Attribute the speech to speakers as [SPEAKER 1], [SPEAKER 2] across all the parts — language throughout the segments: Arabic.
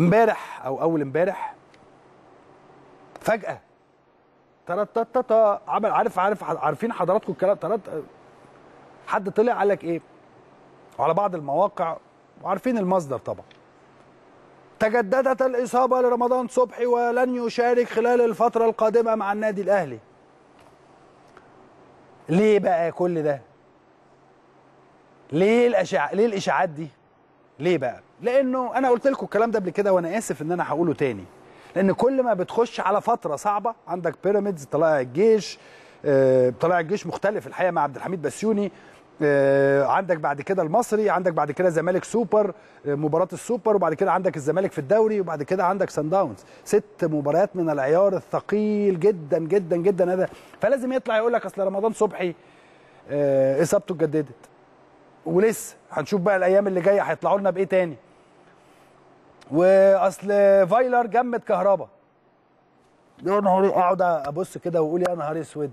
[SPEAKER 1] امبارح او اول امبارح فجاه ترططط عمل عارف عارف عارفين حضراتكم الكلام ترط حد طلع قال لك ايه على بعض المواقع وعارفين المصدر طبعا تجددت الإصابة لرمضان صبحي ولن يشارك خلال الفترة القادمة مع النادي الأهلي ليه بقى كل ده ليه الاشاعات ليه الإشاعات دي ليه بقى لانه انا قلت لكم الكلام ده قبل كده وانا اسف ان انا هقوله تاني لان كل ما بتخش على فتره صعبه عندك بيراميدز طلائع الجيش طلع آه، طلائع الجيش مختلف الحقيقه مع عبد الحميد بسيوني آه، عندك بعد كده المصري عندك بعد كده زمالك سوبر آه، مباراه السوبر وبعد كده عندك الزمالك في الدوري وبعد كده عندك سان داونز ست مباريات من العيار الثقيل جدا جدا جدا هذا فلازم يطلع يقول لك اصل رمضان صبحي اصابته اتجددت ولسه هنشوف بقى الايام اللي جايه هيطلعوا لنا بايه تاني واصل فايلر جمد كهربا يا نهار اقعد ابص كده واقول يا نهار اسود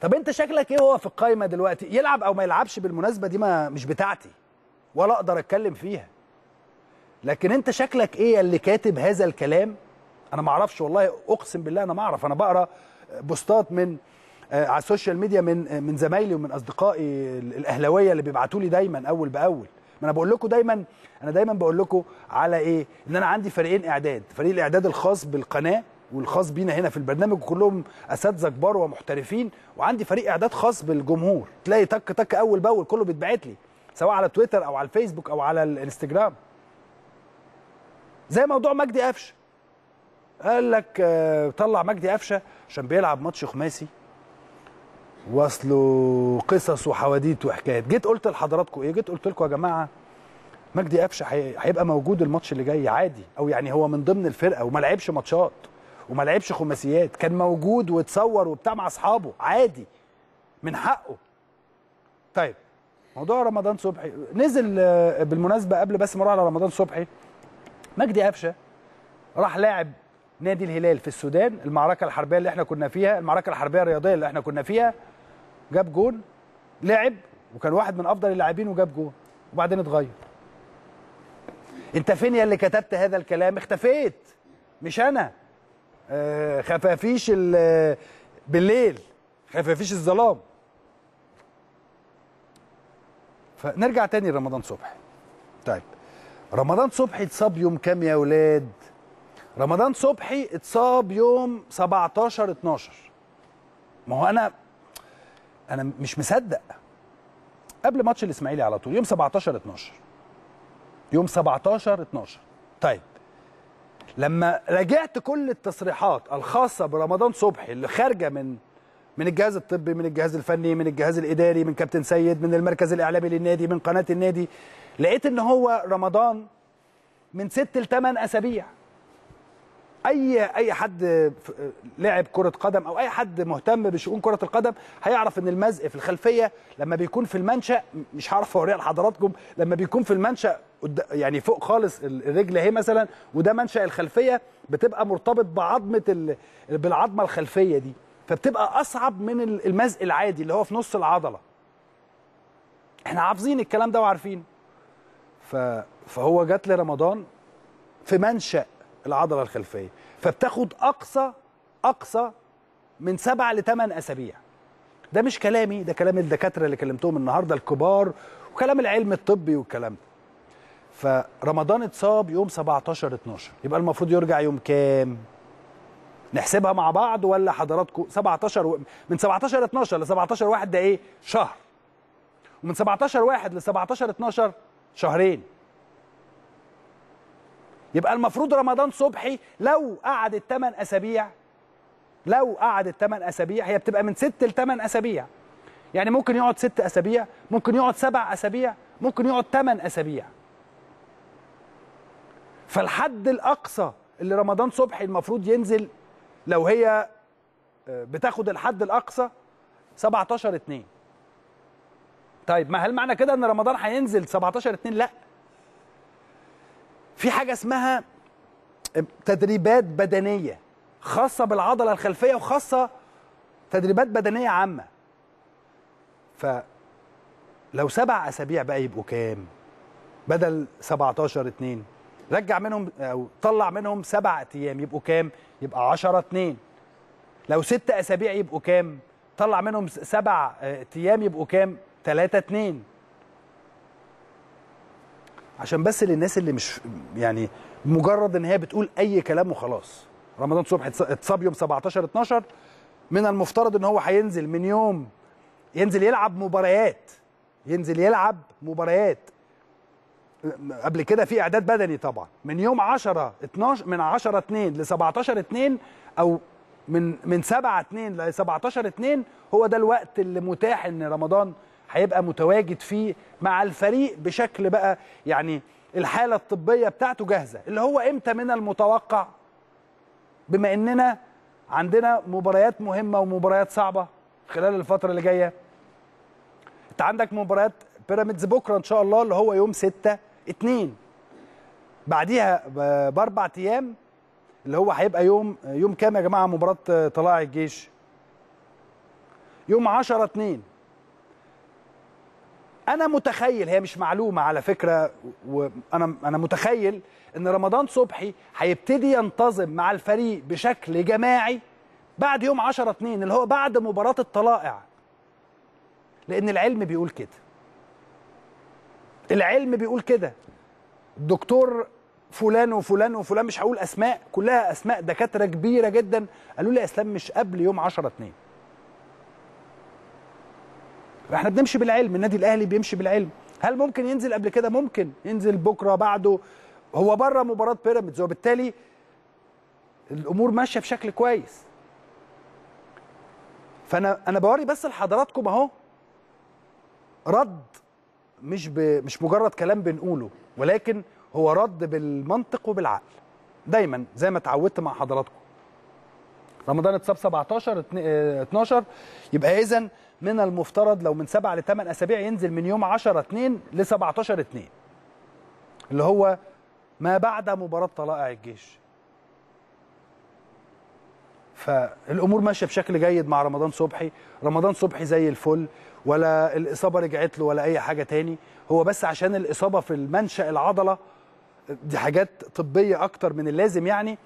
[SPEAKER 1] طب انت شكلك ايه هو في القايمه دلوقتي يلعب او ما يلعبش بالمناسبه دي ما مش بتاعتي ولا اقدر اتكلم فيها لكن انت شكلك ايه اللي كاتب هذا الكلام انا ما اعرفش والله اقسم بالله انا ما اعرف انا بقرا بوستات من آه، على السوشيال ميديا من آه، من زمايلي ومن اصدقائي الاهلاويه اللي بيبعتوا لي دايما اول باول ما انا بقول لكم دايما انا دايما بقول لكم على ايه ان انا عندي فريقين اعداد فريق الاعداد الخاص بالقناه والخاص بينا هنا في البرنامج كلهم اساتذه كبار ومحترفين وعندي فريق اعداد خاص بالجمهور تلاقي تك تك اول باول كله بيتبعت لي سواء على تويتر او على الفيسبوك او على الانستجرام زي موضوع مجدي قفشه قال لك آه، طلع مجدي قفشه عشان بيلعب ماتش خماسي وصلوا قصص وحواديت وحكايات جيت قلت لحضراتكم ايه جيت قلت لكم يا جماعه مجدي قفشه هيبقى موجود الماتش اللي جاي عادي او يعني هو من ضمن الفرقه وما لعبش ماتشات وما لعبش خماسيات كان موجود واتصور وبتاع مع اصحابه عادي من حقه طيب موضوع رمضان صبحي نزل آه، بالمناسبه قبل بس ما على رمضان صبحي مجدي قفشه راح لاعب نادي الهلال في السودان المعركه الحربيه اللي احنا كنا فيها المعركه الحربيه الرياضيه اللي احنا كنا فيها جاب جون لعب وكان واحد من افضل اللاعبين وجاب جون وبعدين اتغير انت فين يا اللي كتبت هذا الكلام اختفيت مش انا آه، خفافيش بالليل خفافيش الظلام فنرجع تاني لرمضان صبحي طيب رمضان صبحي اتصاب يوم كام يا ولاد رمضان صبحي اتصاب يوم 17 12 ما هو انا انا مش مصدق قبل ماتش الاسماعيلي على طول يوم 17 12 يوم 17 12 طيب لما راجعت كل التصريحات الخاصه برمضان صبحي اللي خارجه من من الجهاز الطبي من الجهاز الفني من الجهاز الاداري من كابتن سيد من المركز الاعلامي للنادي من قناه النادي لقيت ان هو رمضان من ست لثمان اسابيع اي اي حد لعب كره قدم او اي حد مهتم بشؤون كره القدم هيعرف ان المزق في الخلفيه لما بيكون في المنشا مش هعرف اوريها لحضراتكم لما بيكون في المنشا يعني فوق خالص الرجل اهي مثلا وده منشا الخلفيه بتبقى مرتبط بعظمه بالعظمه الخلفيه دي فبتبقى اصعب من المزق العادي اللي هو في نص العضله احنا عارفين الكلام ده وعارفينه فهو جات لي رمضان في منشا العضله الخلفيه فبتاخد اقصى اقصى من سبع لثمان اسابيع ده مش كلامي ده كلام الدكاتره اللي كلمتهم النهارده الكبار وكلام العلم الطبي والكلام ده فرمضان اتصاب يوم 17 12 يبقى المفروض يرجع يوم كام نحسبها مع بعض ولا حضراتكم 17 و... من 17 12 ل 17 1 ده ايه شهر ومن 17 1 ل 17 12 شهرين يبقى المفروض رمضان صبحي لو قعد الثمان اسابيع لو قعد الثمان اسابيع هي بتبقى من ست لثمان اسابيع يعني ممكن يقعد ست اسابيع ممكن يقعد سبع اسابيع ممكن يقعد ثمان اسابيع فالحد الاقصى اللي رمضان صبحي المفروض ينزل لو هي آه، بتاخد الحد الاقصى 17 2 طيب ما هل معنى كده ان رمضان هينزل 17 2 لا في حاجه اسمها تدريبات بدنيه خاصه بالعضله الخلفيه وخاصه تدريبات بدنيه عامه ف لو سبع اسابيع بقى يبقوا كام بدل 17 2 رجع منهم او طلع منهم سبع ايام يبقوا كام يبقى 10 2 لو ست اسابيع يبقوا كام طلع منهم سبع آه، ايام يبقوا كام 3 2 عشان بس للناس اللي مش يعني مجرد ان هي بتقول اي كلام وخلاص رمضان صبحي اتصاب يوم 17 12 من المفترض ان هو هينزل من يوم ينزل يلعب مباريات ينزل يلعب مباريات قبل كده في اعداد بدني طبعا من يوم 10 12 من 10 2 ل 17 2 او من من 7 2 ل 17 2 هو ده الوقت اللي متاح ان رمضان هيبقى متواجد فيه مع الفريق بشكل بقى يعني الحالة الطبية بتاعته جاهزة اللي هو امتى من المتوقع بما اننا عندنا مباريات مهمة ومباريات صعبة خلال الفترة اللي جاية انت عندك مباريات بيراميدز بكرة ان شاء الله اللي هو يوم 6 2 بعديها باربع ايام اللي هو هيبقى يوم يوم كام يا جماعة مباراة طلائع الجيش يوم 10 2 انا متخيل هي مش معلومه على فكره وانا انا متخيل ان رمضان صبحي هيبتدي ينتظم مع الفريق بشكل جماعي بعد يوم 10 2 اللي هو بعد مباراه الطلائع لان العلم بيقول كده العلم بيقول كده الدكتور فلان وفلان وفلان مش هقول اسماء كلها اسماء دكاتره كبيره جدا قالوا لي يا اسلام مش قبل يوم 10 2 احنا بنمشي بالعلم النادي الاهلي بيمشي بالعلم هل ممكن ينزل قبل كده ممكن ينزل بكره بعده هو بره مباراه بيراميدز وبالتالي الامور ماشيه بشكل كويس فانا انا بوري بس لحضراتكم اهو رد مش ب... مش مجرد كلام بنقوله ولكن هو رد بالمنطق وبالعقل دايما زي ما اتعودت مع حضراتكم رمضان اتصاب 17 12 اه، يبقى اذا من المفترض لو من 7 ل 8 اسابيع ينزل من يوم 10 2 ل 17 2 اللي هو ما بعد مباراه طلائع الجيش فالامور ماشيه بشكل جيد مع رمضان صبحي رمضان صبحي زي الفل ولا الاصابه رجعت له ولا اي حاجه تاني هو بس عشان الاصابه في المنشا العضله دي حاجات طبيه اكتر من اللازم يعني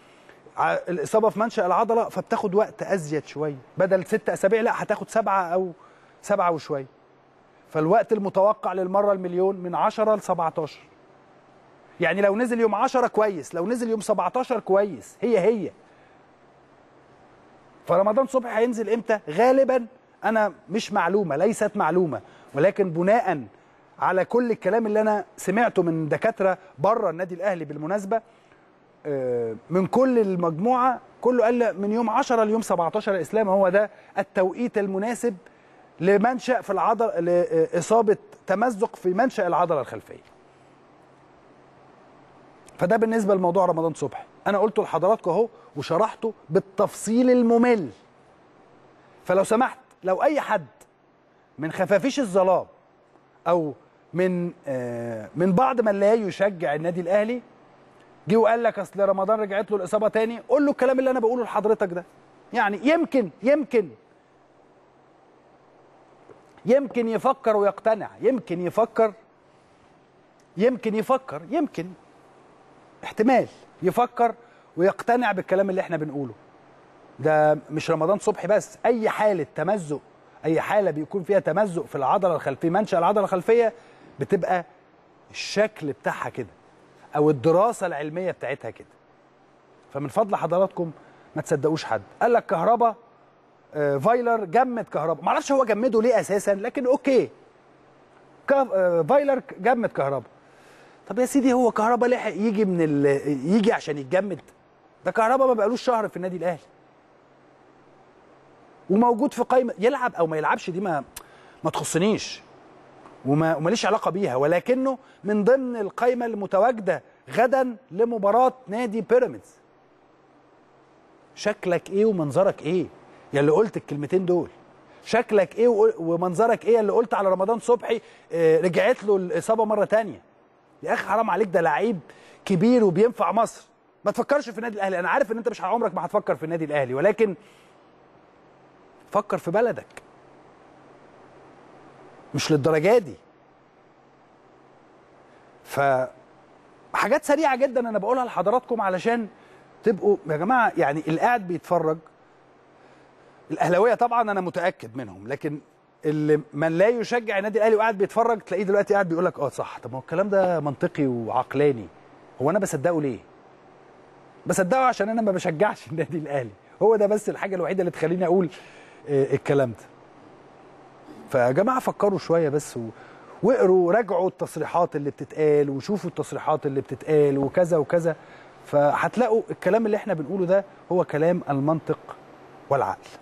[SPEAKER 1] الاصابه في منشا العضله فبتاخد وقت ازيد شويه بدل ست اسابيع لا هتاخد سبعه او سبعه وشويه فالوقت المتوقع للمره المليون من 10 ل 17 يعني لو نزل يوم 10 كويس لو نزل يوم 17 كويس هي هي فرمضان صبحي هينزل امتى غالبا انا مش معلومه ليست معلومه ولكن بناء على كل الكلام اللي انا سمعته من دكاتره بره النادي الاهلي بالمناسبه آه، من كل المجموعه كله قال من يوم 10 ليوم 17 اسلام هو ده التوقيت المناسب لمنشا في العضل لاصابه تمزق في منشا العضله الخلفيه. فده بالنسبه لموضوع رمضان صبحي، انا قلته لحضراتكم اهو وشرحته بالتفصيل الممل. فلو سمحت لو اي حد من خفافيش الظلام او من آه، من بعض من لا يشجع النادي الاهلي جه وقال لك اصل رمضان رجعت له الاصابه تاني قول له الكلام اللي انا بقوله لحضرتك ده يعني يمكن يمكن يمكن يفكر ويقتنع يمكن يفكر يمكن يفكر يمكن احتمال يفكر ويقتنع بالكلام اللي احنا بنقوله ده مش رمضان صبحي بس اي حاله تمزق اي حاله بيكون فيها تمزق في العضله الخلفيه منشا العضله الخلفيه بتبقى الشكل بتاعها كده او الدراسه العلميه بتاعتها كده فمن فضل حضراتكم ما تصدقوش حد قال لك كهرباء آه، فايلر جمد كهرباء اعرفش هو جمده ليه اساسا لكن اوكي آه، فايلر جمد كهرباء طب يا سيدي هو كهرباء لحق يجي من ال... يجي عشان يتجمد ده كهرباء ما بقالوش شهر في النادي الاهلي وموجود في قايمه يلعب او ما يلعبش دي ما ما تخصنيش وماليش علاقه بيها ولكنه من ضمن القائمه المتواجده غدا لمباراه نادي بيراميدز شكلك ايه ومنظرك ايه يا اللي قلت الكلمتين دول شكلك ايه ومنظرك ايه اللي قلت على رمضان صبحي آه، رجعت له الاصابه مره تانية يا اخي حرام عليك ده لعيب كبير وبينفع مصر ما تفكرش في النادي الاهلي انا عارف ان انت مش عمرك ما هتفكر في النادي الاهلي ولكن فكر في بلدك مش للدرجه دي ف حاجات سريعه جدا انا بقولها لحضراتكم علشان تبقوا يا جماعه يعني اللي قاعد بيتفرج الاهلاويه طبعا انا متاكد منهم لكن اللي من لا يشجع النادي الاهلي وقاعد بيتفرج تلاقيه دلوقتي قاعد بيقول لك اه صح طب ما هو الكلام ده منطقي وعقلاني هو انا بصدقه ليه؟ بصدقه عشان انا ما بشجعش النادي الاهلي هو ده بس الحاجه الوحيده اللي تخليني اقول آه، الكلام ده فيا جماعه فكروا شويه بس و... واقروا راجعوا التصريحات اللي بتتقال وشوفوا التصريحات اللي بتتقال وكذا وكذا فهتلاقوا الكلام اللي احنا بنقوله ده هو كلام المنطق والعقل